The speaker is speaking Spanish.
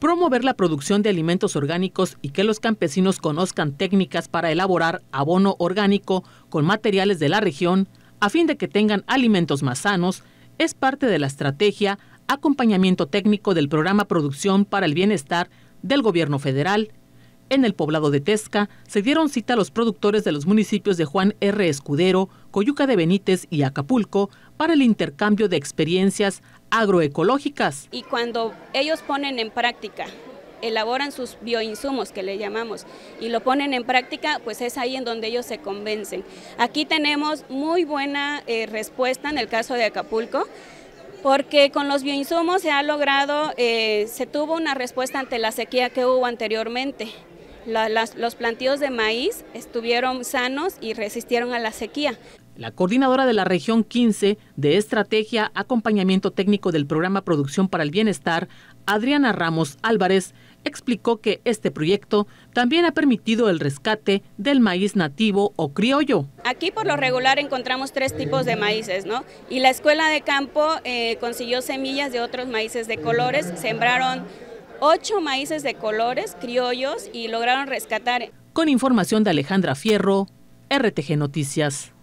promover la producción de alimentos orgánicos y que los campesinos conozcan técnicas para elaborar abono orgánico con materiales de la región a fin de que tengan alimentos más sanos es parte de la estrategia acompañamiento técnico del programa Producción para el Bienestar del Gobierno Federal en el poblado de Tesca se dieron cita a los productores de los municipios de Juan R. Escudero, Coyuca de Benítez y Acapulco para el intercambio de experiencias agroecológicas. Y cuando ellos ponen en práctica, elaboran sus bioinsumos que le llamamos y lo ponen en práctica, pues es ahí en donde ellos se convencen. Aquí tenemos muy buena eh, respuesta en el caso de Acapulco porque con los bioinsumos se ha logrado, eh, se tuvo una respuesta ante la sequía que hubo anteriormente los plantíos de maíz estuvieron sanos y resistieron a la sequía. La coordinadora de la región 15 de Estrategia Acompañamiento Técnico del Programa Producción para el Bienestar, Adriana Ramos Álvarez, explicó que este proyecto también ha permitido el rescate del maíz nativo o criollo. Aquí por lo regular encontramos tres tipos de maíces, ¿no? Y la escuela de campo eh, consiguió semillas de otros maíces de colores, sembraron ocho maíces de colores criollos y lograron rescatar. Con información de Alejandra Fierro, RTG Noticias.